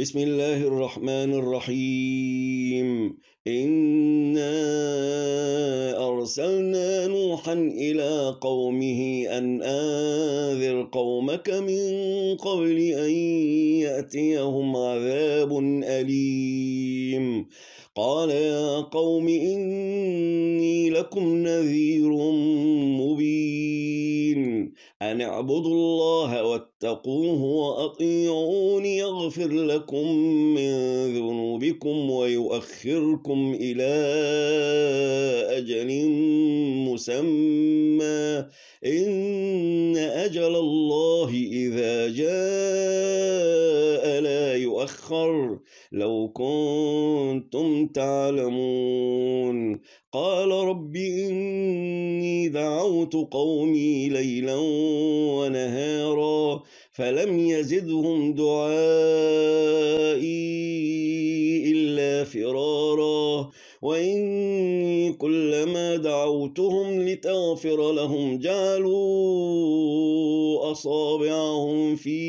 بسم الله الرحمن الرحيم إنا أرسلنا نوحا إلى قومه أن آذر قومك من قبل أن يأتيهم عذاب أليم قال يا قوم إني لكم نذير أن اعبدوا الله واتقوه وأطيعون يغفر لكم من ذنوبكم بكم ويؤخركم إلى أجل مسمى إن أجل الله إذا جاء لا يؤخر لو كنتم تعلمون قال رب إني دعوت قومي ليلا ونهارا فلم يزدهم دعائي إلا فرارا وإني كلما دعوتهم لتغفر لهم جعلوا أصابعهم في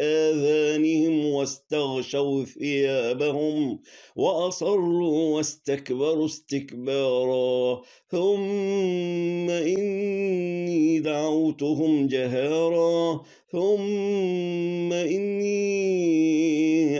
آذانهم واستغشوا ثيابهم وأصروا واستكبروا استكبارا ثم إني دعوتهم جهارا ثم إني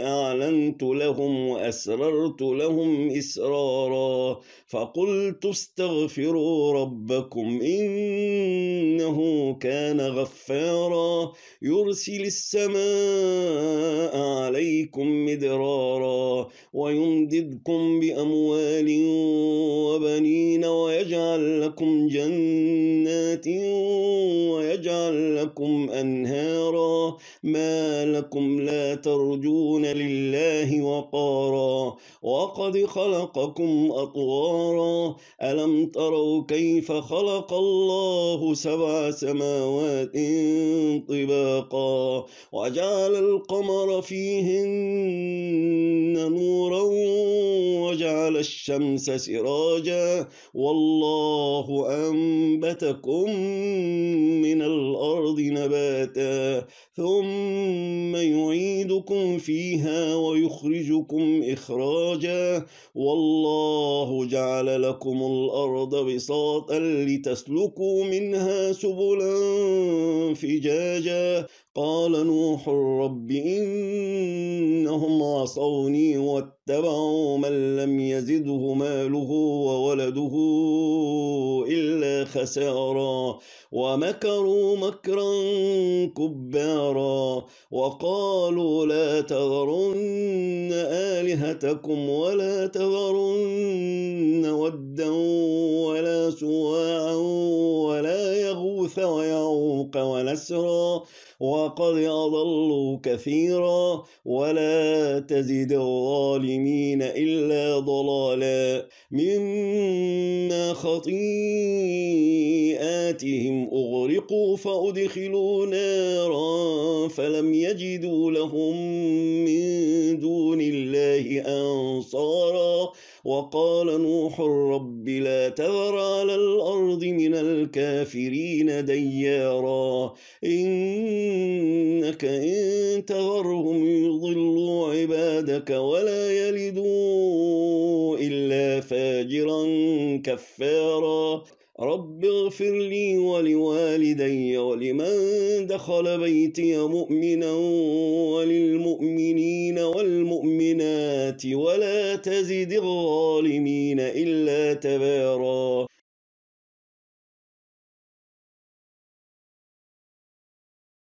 أعلنت لهم وأسررت لهم إسرارا فقلت استغفروا ربكم إنه كان غفارا يرسل السماء عليكم مدرارا ويمددكم بأموال وب لكم جنات ويجعل لكم أنهارا ما لكم لا ترجون لله وقارا وقد خلقكم أطوارا ألم تروا كيف خلق الله سبع سماوات طباقا وجعل القمر فيهن نورا وجعل الشمس سراجا والله الله أنبتكم من الأرض نباتا ثم يعيدكم فيها ويخرجكم إخراجا والله جعل لكم الأرض بساطا لتسلكوا منها سبلا فجاجا قال نوح رب إنهم عصوني واتبعوا من لم يزده ماله وولده خسارا ومكروا مكرا كبارا وقالوا لا تغرن آلهتكم ولا تغرن ودا ولا سواعا ولا يغ الغوث ويعوق ونسرا وقد أضلوا كثيرا ولا تزد الظالمين إلا ضلالا مما خطيئاتهم أغرقوا فأدخلوا نارا فلم يجدوا لهم من دون الله أنصارا وقال نوح رب لا تذر على الأرض من الكافرين ديارا إنك إن تغرهم يضلوا عبادك ولا يلدوا إلا فاجرا كفارا رب اغفر لي ولوالدي ولمن دخل بيتي مؤمنا وللمؤمنين والمؤمنات ولا تزد الظالمين إلا تباراً